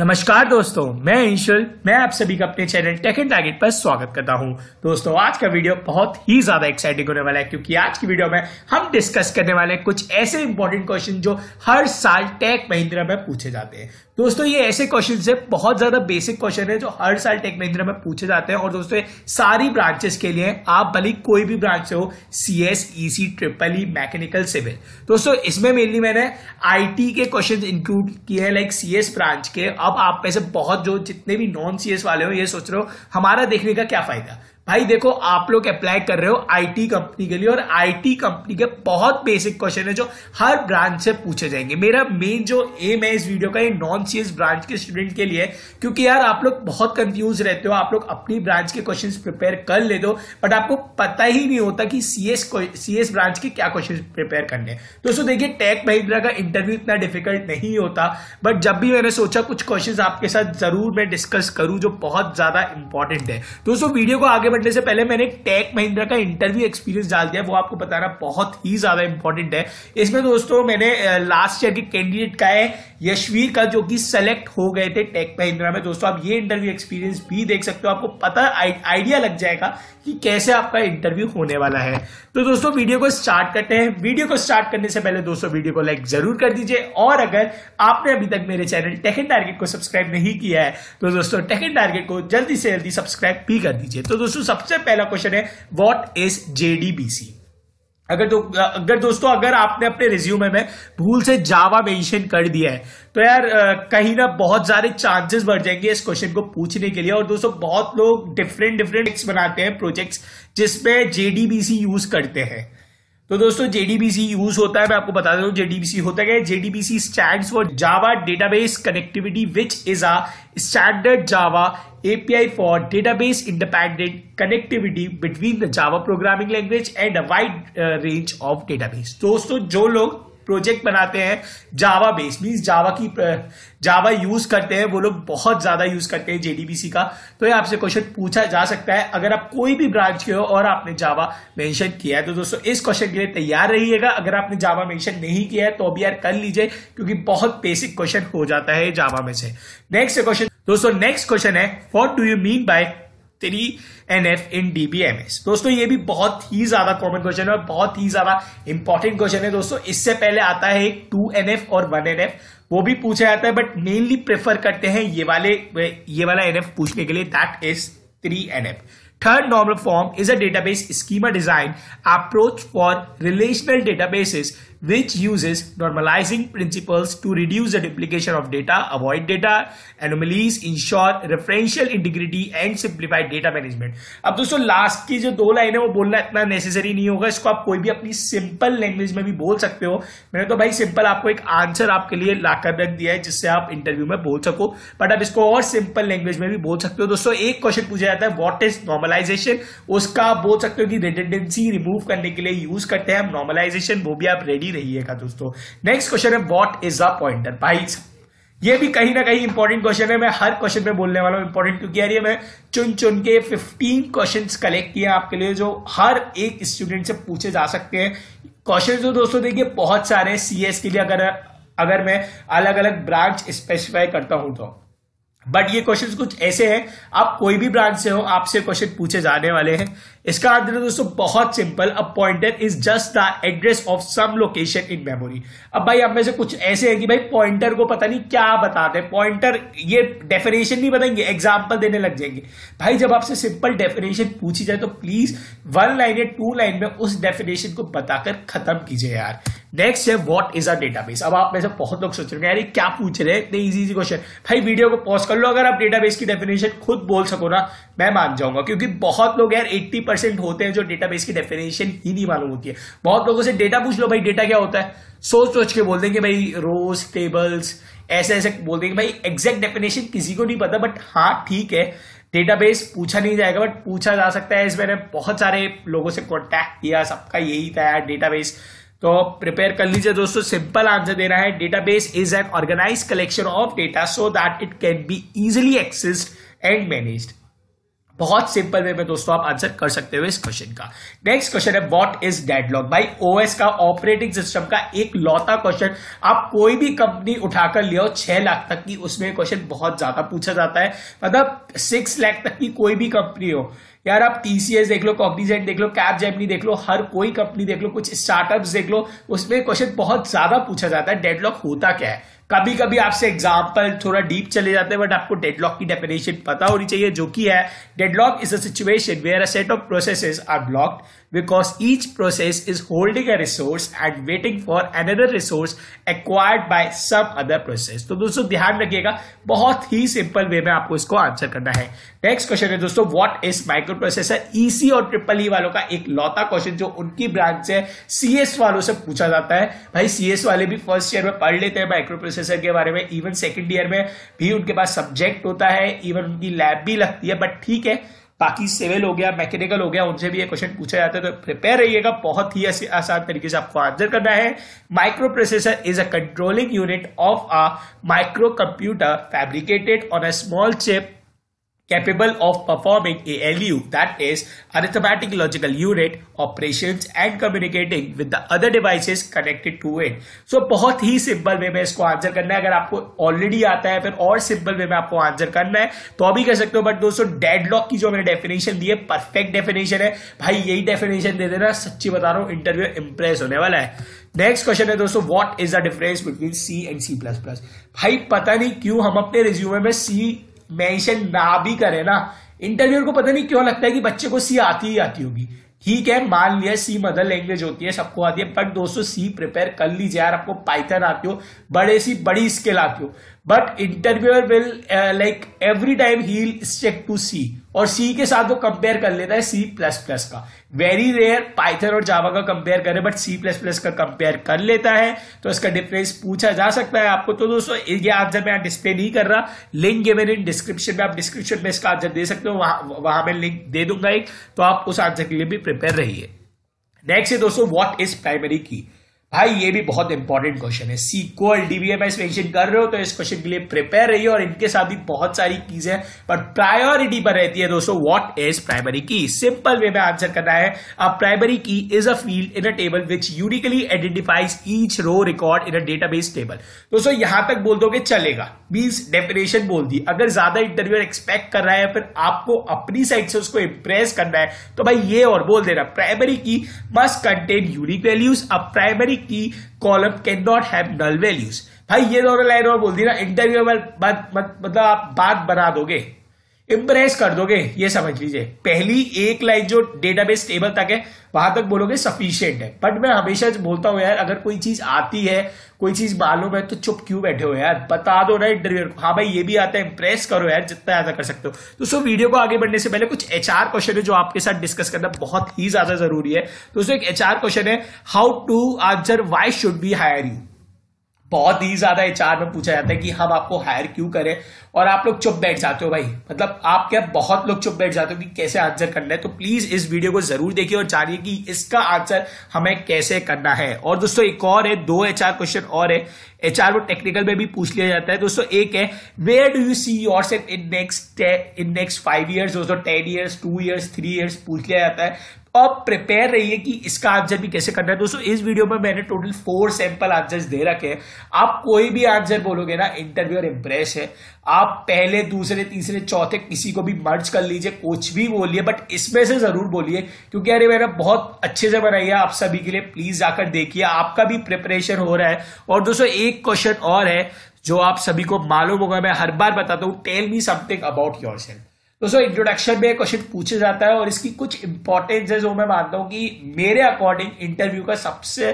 नमस्कार दोस्तों मैं इंशुल मैं आप सभी का अपने चैनल टेक एंड टारगेट पर स्वागत करता हूं दोस्तों आज का वीडियो बहुत ही ज्यादा एक्साइटिंग होने वाला है क्योंकि आज की वीडियो में हम डिस्कस करने वाले हैं कुछ ऐसे इंपॉर्टेंट क्वेश्चन जो हर साल टेक महिंद्रा में पूछे जाते हैं दोस्तों ये ऐसे क्वेश्चन है बहुत ज्यादा बेसिक क्वेश्चन है जो हर साल टेक महिंद्रा में पूछे जाते हैं और दोस्तों सारी ब्रांचेस के लिए आप भली कोई भी ब्रांच से हो C S E C triple E mechanical civil दोस्तों इसमें मेनली मैंने आई टी के क्वेश्चन इंक्लूड किए हैं लाइक सी एस ब्रांच के अब आप पैसे बहुत जो जितने भी नॉन सीएस वाले हो ये सोच रहे हो हमारा देखने का क्या फायदा भाई देखो आप लोग अप्लाई कर रहे हो आईटी कंपनी के लिए और आईटी कंपनी के बहुत बेसिक क्वेश्चन है जो हर ब्रांच से पूछे जाएंगे मेरा मेन जो एम है इस वीडियो का ये नॉन सी ब्रांच के स्टूडेंट के लिए क्योंकि यार आप लोग बहुत कंफ्यूज रहते हो आप लोग अपनी ब्रांच के क्वेश्चन प्रिपेयर कर ले दो बट आपको पता ही नहीं होता कि सीएस सीएस ब्रांच के क्या क्वेश्चन प्रिपेयर करने दोस्तों देखिए टेक महिंद्रा का इंटरव्यू इतना डिफिकल्ट नहीं होता बट जब भी मैंने सोचा कुछ क्वेश्चन आपके साथ जरूर मैं डिस्कस करूं जो बहुत ज्यादा इंपॉर्टेंट है दोस्तों वीडियो को आगे बढ़ने से पहले मैंने टेक महिंद्रा का इंटरव्यू एक्सपीरियंस डाल दिया वो आपको बताना बहुत ही ज्यादा इंपॉर्टेंट है इसमें दोस्तों मैंने लास्ट ईयर के कैंडिडेट का है यशवीर का जो कि सेलेक्ट हो गए थे टेक महिंद्रा में दोस्तों आप ये इंटरव्यू एक्सपीरियंस भी देख सकते हो आपको पता आइडिया लग जाएगा कि कैसे आपका इंटरव्यू होने वाला है तो दोस्तों वीडियो को स्टार्ट करते हैं वीडियो को स्टार्ट करने से पहले दोस्तों वीडियो को लाइक जरूर कर दीजिए और अगर आपने अभी तक मेरे चैनल एंड टारगेट को सब्सक्राइब नहीं किया है तो दोस्तों एंड टारगेट को जल्दी से जल्दी सब्सक्राइब भी कर दीजिए तो दोस्तों सबसे पहला क्वेश्चन है वॉट इज जेडीबीसी अगर दो अगर दोस्तों अगर आपने अपने रिज्यूमे में भूल से जावा मेंशन कर दिया है तो यार कहीं ना बहुत सारे चांसेस बढ़ जाएंगे इस क्वेश्चन को पूछने के लिए और दोस्तों बहुत लोग डिफरेंट डिफरेंट बनाते हैं प्रोजेक्ट्स जिसमें जेडीबीसी यूज करते हैं तो दोस्तों जेडीबीसी यूज होता है मैं आपको बता देता जेडीबीसी होता क्या है JDBC stand for Java database connectivity which is a standard Java API for database independent connectivity between the Java programming language and a wide range of database दोस्तों जो लोग प्रोजेक्ट बनाते हैं जावा बेस मीन्स जावा की जावा use करते हैं वो लोग बहुत ज्यादा यूज करते हैं जेडीबीसी का तो ये आपसे क्वेश्चन पूछा जा सकता है अगर आप कोई भी ब्रांच के हो और आपने जावा मेंशन किया है तो दोस्तों इस क्वेश्चन के लिए तैयार रहिएगा अगर आपने जावा मेंशन नहीं किया है तो अभी यार कर लीजिए क्योंकि बहुत बेसिक क्वेश्चन हो जाता है जावा में से नेक्स्ट क्वेश्चन दोस्तों नेक्स्ट क्वेश्चन है what do you mean by three N F in DBMS दोस्तों ये भी बहुत ही ज्यादा कॉमन क्वेश्चन है और बहुत ही ज्यादा इंपॉर्टेंट क्वेश्चन है दोस्तों इससे पहले आता है एक टू एन एफ और वन एन एफ वो भी पूछा जाता है बट मेनली प्रेफर करते हैं ये वाले ये वाला एन एफ पूछने के लिए that is three N F third normal form is a database schema design approach for relational databases which uses normalizing principles to reduce the duplication of data, avoid data anomalies, ensure referential integrity and simplify data management. अब दोस्तों last की जो दो line है वो बोलना इतना necessary नहीं होगा इसको आप कोई भी अपनी सिंपल लैंग्वेज में भी बोल सकते हो मैंने तो भाई सिंपल आपको एक आंसर आपके लिए लाकर रख दिया है जिससे आप इंटरव्यू में बोल सको बट आप इसको और सिंपल लैंग्वेज में भी बोल सकते हो दोस्तों एक क्वेश्चन पूछा जाता है वॉट इज नॉर्मलाइजेशन उसका आप बोल सकते हो कि रिटेंडेंसी रिमूव करने के लिए यूज करते हैं हम नॉर्मलाइजेशन वो भी आप रेडी ही रहिएगा दोस्तों नेक्स्ट क्वेश्चन है वॉट इज अ पॉइंटर भाई ये भी कहीं ना कहीं इंपॉर्टेंट क्वेश्चन है मैं हर क्वेश्चन में बोलने वाला हूँ इंपॉर्टेंट क्योंकि यार ये मैं चुन चुन के 15 क्वेश्चंस कलेक्ट किए आपके लिए जो हर एक स्टूडेंट से पूछे जा सकते हैं क्वेश्चन जो तो दोस्तों देखिए बहुत सारे सीएस के लिए अगर अगर मैं अलग अलग ब्रांच स्पेसिफाई करता हूं तो बट ये क्वेश्चन कुछ ऐसे हैं आप कोई भी ब्रांच से हो आपसे क्वेश्चन पूछे जाने वाले हैं इसका आंसर दोस्तों बहुत simple a pointer is just the address of some location in memory अब भाई अब में से कुछ ऐसे हैं कि भाई पॉइंटर को पता नहीं क्या बताते हैं पॉइंटर ये डेफिनेशन नहीं बताएंगे एग्जाम्पल देने लग जाएंगे भाई जब आपसे सिंपल डेफिनेशन पूछी जाए तो प्लीज वन लाइन या टू लाइन में उस डेफिनेशन को बताकर खत्म कीजिए यार नेक्स्ट है व्हाट इज अ डेटाबेस अब आप में से बहुत लोग सोच रहे हैं अरे क्या पूछ रहे हैं इतने इजी क्वेश्चन भाई वीडियो को पॉज कर लो अगर आप डेटाबेस की डेफिनेशन खुद बोल सको ना मैं मान जाऊंगा क्योंकि बहुत लोग यार 80 परसेंट होते हैं जो डेटाबेस की डेफिनेशन ही नहीं मालूम होती है बहुत लोगों से डेटा पूछ लो भाई डेटा क्या होता है सोच सोच के बोल देंगे भाई रोज टेबल्स ऐसे ऐसे बोल देंगे भाई एग्जैक्ट डेफिनेशन किसी को नहीं पता बट हाँ ठीक है डेटाबेस पूछा नहीं जाएगा बट पूछा जा सकता है इस मैंने बहुत सारे लोगों से कॉन्टैक्ट किया सबका यही था यार डेटाबेस तो प्रिपेयर कर लीजिए दोस्तों सिंपल आंसर दे रहा है database is an organize collection of data so that it can be easily accessed and managed बहुत सिंपल वे में दोस्तों आप आंसर कर सकते हो इस क्वेश्चन का नेक्स्ट क्वेश्चन है व्हाट इज डेडलॉक भाई ओएस का ऑपरेटिंग सिस्टम का एक लौता क्वेश्चन आप कोई भी कंपनी उठाकर लिया छह लाख तक की उसमें क्वेश्चन बहुत ज्यादा पूछा जाता है मतलब सिक्स लाख तक की कोई भी कंपनी हो यार आप टीसीएस देख लो कॉग्निजेंट देख लो कैब जेपनी देख लो हर कोई कंपनी देख लो कुछ स्टार्टअप देख लो उसमें क्वेश्चन बहुत ज्यादा पूछा जाता है डेडलॉक होता क्या है कभी कभी आपसे एग्जाम्पल थोड़ा डीप चले जाते हैं बट आपको डेडलॉक की डेफिनेशन पता होनी चाहिए जो कि है deadlock is a situation where a set of processes are blocked because each process is holding a resource and waiting for another resource acquired by some other process तो दोस्तों ध्यान रखिएगा बहुत ही सिंपल वे में आपको इसको आंसर करना है नेक्स्ट क्वेश्चन है दोस्तों what is micro processor EC और ट्रिपल ई e वालों का एक लौता क्वेश्चन जो उनकी ब्रांच से एस वालों से पूछा जाता है भाई सीएस वाले भी फर्स्ट ईयर में पढ़ लेते हैं माइक्रो प्रोसेसर के बारे में इवन सेकेंड ईयर में भी उनके पास सब्जेक्ट होता है इवन उनकी लैब भी लगती है बट ठीक है बाकी सिविल हो गया मैकेनिकल हो गया उनसे भी ये क्वेश्चन पूछा जाता है तो प्रिपेयर रहिएगा बहुत ही आसान तरीके से आपको आंसर करना है micro processor is a controlling unit of a micro computer fabricated on a small chip capable of performing a LU that is arithmetic logical unit operations and communicating with the other devices connected to it. So बहुत ही simple way में इसको answer करना है अगर आपको already आता है फिर और सिंपल वे में आपको आंसर करना है तो अभी कर सकते हो बट दोस्तों डेडलॉक की जो मैंने डेफिनेशन दी है परफेक्ट डेफिनेशन है भाई यही डेफिनेशन दे देना सच्ची बता रहा हूँ इंटरव्यू इंप्रेस होने वाला है नेक्स्ट क्वेश्चन है दोस्तों what is the difference between C and C plus plus भाई पता नहीं क्यों हम अपने रिज्यूमे में सी मेंशन ना भी करे ना इंटरव्यूअर को पता नहीं क्यों लगता है कि बच्चे को सी आती ही आती होगी ठीक है मान लिया सी मदर लैंग्वेज होती है सबको आती है बट दोस्तों सी प्रिपेयर कर लीजिए यार आपको पाइथन आती हो बड़े सी बड़ी स्किल आती हो but interviewer will like every time ही चेक टू सी और सी के साथ वो कंपेयर कर लेता है सी प्लस प्लस का वेरी रेयर पाइथन और जावा का कंपेयर करे बट सी प्लस प्लस का कंपेयर कर लेता है तो इसका डिफरेंस पूछा जा सकता है आपको तो दोस्तों ये आंसर मैं डिस्प्ले नहीं कर रहा लिंक ये मेरे डिस्क्रिप्शन में आप डिस्क्रिप्शन में इसका आंसर दे सकते हो वहां वहां मैं लिंक दे दूंगा एक तो आप उस आंसर के लिए भी प्रिपेयर रहिए नेक्स्ट है दोस्तों व्हाट इज प्राइमरी की भाई ये भी बहुत इंपॉर्टेंट क्वेश्चन है सीक्वल डीबीएमएस मेंशन कर रहे हो तो इस क्वेश्चन के लिए प्रिपेयर रहिए और इनके साथ भी बहुत सारी चीजें बट प्रायोरिटी पर रहती है दोस्तों what is primary key simple way में आंसर करना है a primary key is a field in a table which uniquely identifies each row record in a data table दोस्तों यहां तक बोल दोगे चलेगा मीन्स डेफिनेशन बोल दी अगर ज्यादा इंटरव्यू एक्सपेक्ट कर रहा है फिर आपको अपनी साइड से उसको इंप्रेस करना है तो भाई ये और बोल देना primary key must contain unique values a primary key column can not have null values भाई ये दोनों लाइन और बोल दी ना इंटरव्यू में मतलब आप बात बना दोगे इम्प्रेस कर दोगे ये समझ लीजिए पहली एक लाइन जो डेटाबेस टेबल तक है वहां तक बोलोगे सफिशियंट है बट मैं हमेशा बोलता हूँ यार अगर कोई चीज आती है कोई चीज मालूम है तो चुप क्यों बैठे हो यार बता दो ना इंटरव्यूअर को हाँ भाई ये भी आता है इम्प्रेस करो यार जितना ज्यादा कर सकते हो तो सो वीडियो को आगे बढ़ने से पहले कुछ एच आर क्वेश्चन है जो आपके साथ डिस्कस करना बहुत ही ज्यादा जरूरी है तो एक एच आर क्वेश्चन है how to answer why should we hire you बहुत ही ज्यादा एच में पूछा जाता है कि हम आपको हायर क्यों करें और आप लोग चुप बैठ जाते हो भाई मतलब आप क्या बहुत लोग चुप बैठ जाते हो कि कैसे आंसर करना है तो प्लीज इस वीडियो को जरूर देखिए और जानिए कि इसका आंसर हमें कैसे करना है और दोस्तों एक और है दो एच क्वेश्चन और है एच आर वो टेक्निकल में भी पूछ लिया जाता है दोस्तों एक है where do you see yourself in next in next five years दोस्तों ten years two years three years पूछ लिया जाता है आप प्रिपेयर रहिए कि इसका आंसर भी कैसे करना है दोस्तों इस वीडियो में मैंने टोटल फोर सैंपल आंसर्स दे रखे हैं आप कोई भी आंसर बोलोगे ना इंटरव्यूअर इम्प्रेस है आप पहले दूसरे तीसरे चौथे किसी को भी मर्ज कर लीजिए कुछ भी बोलिए बट इसमें से ज़रूर बोलिए क्योंकि अरे मेरा बहुत अच्छे से बनाइए आप सभी के लिए प्लीज़ जाकर देखिए आपका भी प्रिपरेशन हो रहा है और दोस्तों एक क्वेश्चन और है जो आप सभी को मालूम होगा मैं हर बार बताता हूँ tell me something about yourself दोस्तों इंट्रोडक्शन में क्वेश्चन पूछा जाता है और इसकी कुछ इंपॉर्टेंस है जो मैं मानता हूं कि मेरे अकॉर्डिंग इंटरव्यू का सबसे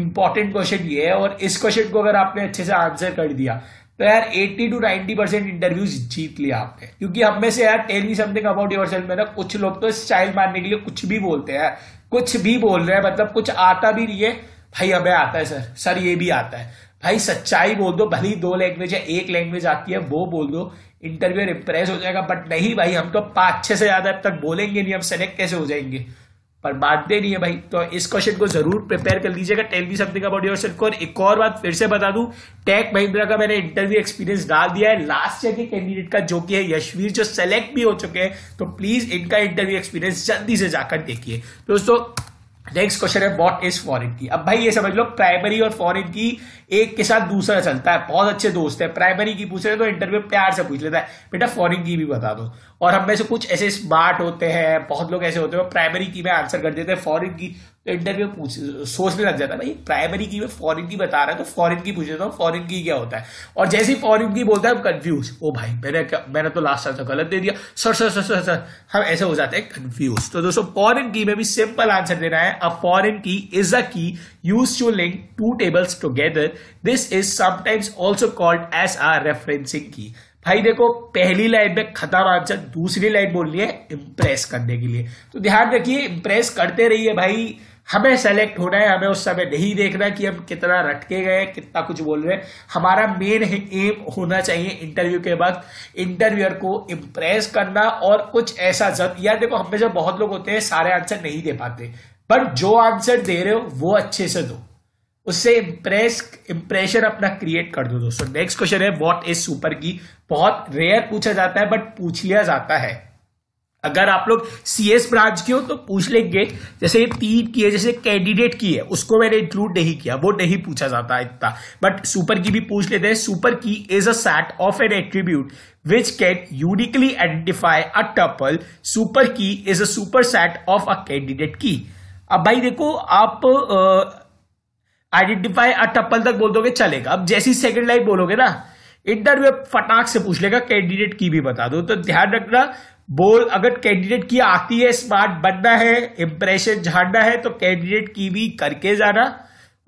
इंपॉर्टेंट क्वेश्चन ये है और इस क्वेश्चन को अगर आपने अच्छे से आंसर कर दिया तो यार 80 टू 90 परसेंट इंटरव्यूज जीत लिया आपने क्योंकि हम में से यार tell me something about yourself में ना कुछ लोग तो स्टाइल मारने के लिए कुछ भी बोलते हैं कुछ भी बोल रहे हैं मतलब कुछ आता भी नहीं है भाई हमें आता है सर सर ये भी आता है भाई सच्चाई बोल दो भली दो लैंग्वेज या एक लैंग्वेज आती है वो बोल दो इंटरव्यूअर इंप्रेस हो जाएगा बट नहीं भाई हम तो पाँच छः से ज़्यादा अब तक बोलेंगे नहीं हम सेलेक्ट कैसे हो जाएंगे पर बात दे नहीं है भाई तो इस क्वेश्चन को जरूर प्रिपेयर कर लीजिएगा tell me something about yourself और एक और बात फिर से बता दूं टेक महिंद्रा का मैंने इंटरव्यू एक्सपीरियंस डाल दिया है लास्ट ईयर के कैंडिडेट का जो कि है यशवीर जो सेलेक्ट भी हो चुके हैं तो प्लीज इनका इंटरव्यू एक्सपीरियंस जल्दी से जाकर देखिए दोस्तों नेक्स्ट क्वेश्चन है वॉट इज फॉरेन की अब भाई ये समझ लो प्राइमरी और फॉरेन की एक के साथ दूसरा चलता है बहुत अच्छे दोस्त है प्राइमरी की पूछ रहे तो इंटरव्यू प्यार से पूछ लेता है बेटा फॉरिन की भी बता दो और हम में से कुछ ऐसे स्मार्ट होते हैं बहुत लोग ऐसे होते हैं प्राइमरी की में आंसर कर देते हैं फॉरिन की तो इंटरव्यू पूछ सोचने लग जाता है भाई प्राइमरी की में फॉरन की बता रहा है तो फॉरन की पूछ लेता हूँ फॉरिन की क्या होता है और जैसे ही फॉरिन की बोलता है कन्फ्यूज कंफ्यूज ओ भाई मैंने मैंने तो लास्ट आंसर गलत दे दिया sir sir sir sir sir हम ऐसे हो जाते हैं कंफ्यूज तो दोस्तों फॉरिन की में भी सिंपल आंसर देना है अ फॉरिन की इज अ की used to link two tables together. This is sometimes also called as a referencing key. भाई देखो पहली लाइन में खत्म आंसर दूसरी लाइन बोल रही है इम्प्रेस करने के लिए तो ध्यान रखिए इम्प्रेस करते रहिए भाई हमें सेलेक्ट होना है हमें उस समय नहीं देखना कि हम कितना रटके गए कितना कुछ बोल रहे हैं हमारा मेन एम होना चाहिए इंटरव्यू के वक्त इंटरव्यूअर को इम्प्रेस करना और कुछ ऐसा जब यार देखो हमें जब बहुत लोग होते हैं सारे आंसर नहीं दे पाते बट जो आंसर दे रहे हो वो अच्छे से दो उससे इम्प्रेस इंप्रेशन अपना क्रिएट कर दो दोस्तों नेक्स्ट क्वेश्चन है व्हाट इज सुपर की बहुत रेयर पूछा जाता है बट पूछ लिया जाता है अगर आप लोग सीएस ब्रांच के हो तो पूछ लेंगे जैसे ये की है जैसे कैंडिडेट की है उसको मैंने इंक्लूड नहीं किया वो नहीं पूछा जाता इतना बट सुपर की भी पूछ लेते हैं super key is a set of an attribute can uniquely identify a tuple super key is a super set of a candidate key अब भाई देखो आप आइडेंटिफाई अ टप्पल तक बोल दोगे चलेगा अब जैसी सेकंड लाइन बोलोगे ना इंटरव्यू फटाक से पूछ लेगा कैंडिडेट की भी बता दो तो ध्यान रखना बोल अगर कैंडिडेट की आती है स्मार्ट बनना है इंप्रेशन झाड़ना है तो कैंडिडेट की भी करके जाना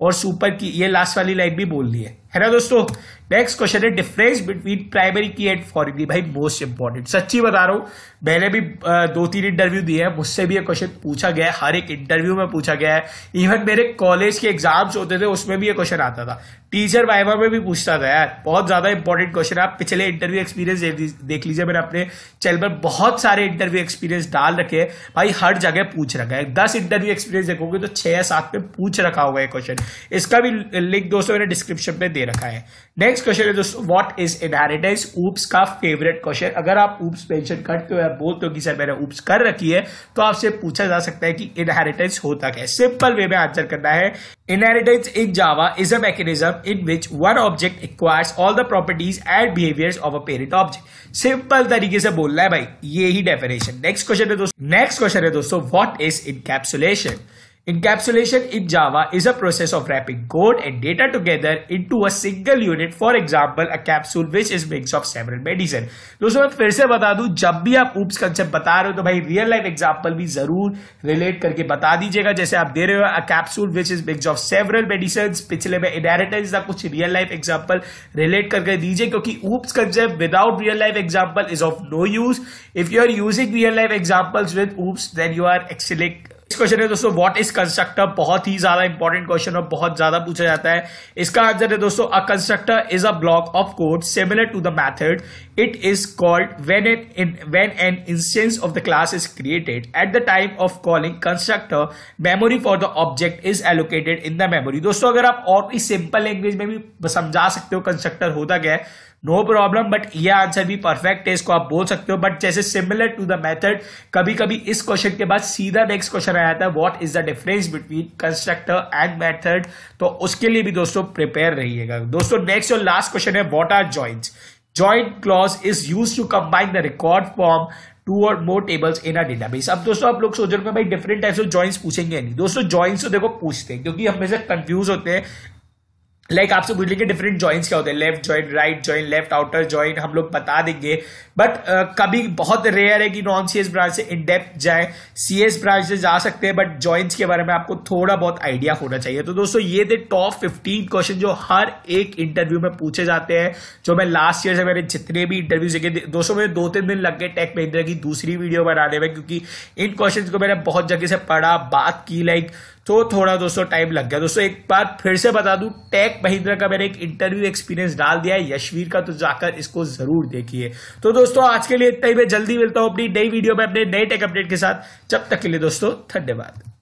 और सुपर की ये लास्ट वाली लाइन भी बोलनी है है ना दोस्तों नेक्स्ट क्वेश्चन है difference between primary key and foreign key भाई मोस्ट इंपॉर्टेंट सच्ची बता रहा हूं मैंने भी दो तीन इंटरव्यू दिए हैं मुझसे भी ये क्वेश्चन पूछा गया है हर एक इंटरव्यू में पूछा गया है इवन मेरे कॉलेज के एग्जाम्स होते थे उसमें भी ये क्वेश्चन आता था टीचर वाइवा में भी पूछता था यार बहुत ज़्यादा इंपॉर्टेंट क्वेश्चन आप पिछले इंटरव्यू एक्सपीरियंस देख लीजिए मैंने अपने चैनल पर बहुत सारे इंटरव्यू एक्सपीरियंस डाल रखे हैं भाई हर जगह पूछ रखा है दस इंटरव्यू एक्सपीरियंस देखोगे तो छह सात में पूछ रखा होगा ये क्वेश्चन इसका भी लिंक दोस्तों मैंने डिस्क्रिप्शन में दे रखा है नेक्स्ट नेक्स्ट क्वेश्चन है दोस्तों व्हाट इज इनहेरिटेंस ऊप्स का फेवरेट क्वेश्चन अगर आप ऊप्स मेंशन करते हो या बोलते हो कि सर मैंने ऊप्स कर रखी है तो आपसे पूछा जा सकता है कि इनहेरिटेंस होता क्या है सिंपल वे में आंसर करना है inheritance in Java is a mechanism in which one object acquires all the properties and behaviours of a parent object simple तरीके से बोलना है भाई ये ही डेफिनेशन नेक्स्ट क्वेश्चन है दोस्तों नेक्स्ट क्वेश्चन है दोस्तों what is encapsulation Encapsulation in Java is a process of wrapping code and data together into a single unit for example a capsule which is mix of several medicine दोस्तों मैं फिर से बता दूं जब भी आप oops concept बता रहे हो तो भाई real life example भी जरूर relate करके बता दीजिएगा जैसे आप दे रहे हो a capsule which is mix of several medicines पिछले में inheritance का कुछ real life example relate करके दीजिए क्योंकि oops concept without real life example is of no use if you are using real life examples with oops then you are excellent question है दोस्तों what is constructor बहुत ही ज्यादा important question और बहुत ज्यादा पूछा जाता है इसका आंसर है दोस्तों a constructor is a block of code similar to the method it is called when in when an instance of the class is created at the time of calling constructor memory for the object is allocated in the memory दोस्तों अगर आप और भी simple language में भी समझा सकते हो कंस्ट्रक्टर होता क्या है नो प्रॉब्लम बट ये आंसर भी परफेक्ट है इसको आप बोल सकते हो बट जैसे सिमिलर टू द मेथड कभी कभी इस क्वेश्चन के बाद सीधा नेक्स्ट क्वेश्चन आया था what what is the difference between constructor and method तो उसके लिए भी दोस्तों प्रिपेयर रहिएगा दोस्तों नेक्स्ट और लास्ट क्वेश्चन है what are joint joint clause is use to combine the record from two or more tables in a database अब दोस्तों आप लोग सोच रहे हो भाई डिफरेंट टाइप्स ऑफ जॉइंट्स पूछेंगे नहीं दोस्तों जॉइंट्स तो देखो पूछते हैं क्योंकि हमेशा कंफ्यूज होते हैं लाइक like आपसे पूछ लेंगे डिफरेंट जॉइंट्स क्या होते हैं left joint right joint left outer joint हम लोग बता देंगे बट uh, कभी बहुत रेयर है कि नॉन सी एस ब्रांच से इन डेप्थ जाए सी ब्रांच से जा सकते हैं बट जॉइंट्स के बारे में आपको थोड़ा बहुत आइडिया होना चाहिए तो दोस्तों ये थे टॉप फिफ्टीन क्वेश्चन जो हर एक इंटरव्यू में पूछे जाते हैं जो मैं लास्ट ईयर से मैंने जितने भी इंटरव्यू देखे दोस्तों मेरे दो तीन दिन लग गए टेक महिंद्रा की दूसरी वीडियो बनाने में क्योंकि इन क्वेश्चन को मैंने बहुत जगह से पढ़ा बात की लाइक like, तो थोड़ा दोस्तों टाइम लग गया दोस्तों एक बार फिर से बता दूं टेक महिंद्रा का मैंने एक इंटरव्यू एक्सपीरियंस डाल दिया है यशवीर का तो जाकर इसको जरूर देखिए तो दोस्तों आज के लिए इतना ही मैं जल्दी मिलता हूं अपनी नई वीडियो में अपने नए टेक अपडेट के साथ जब तक के लिए दोस्तों धन्यवाद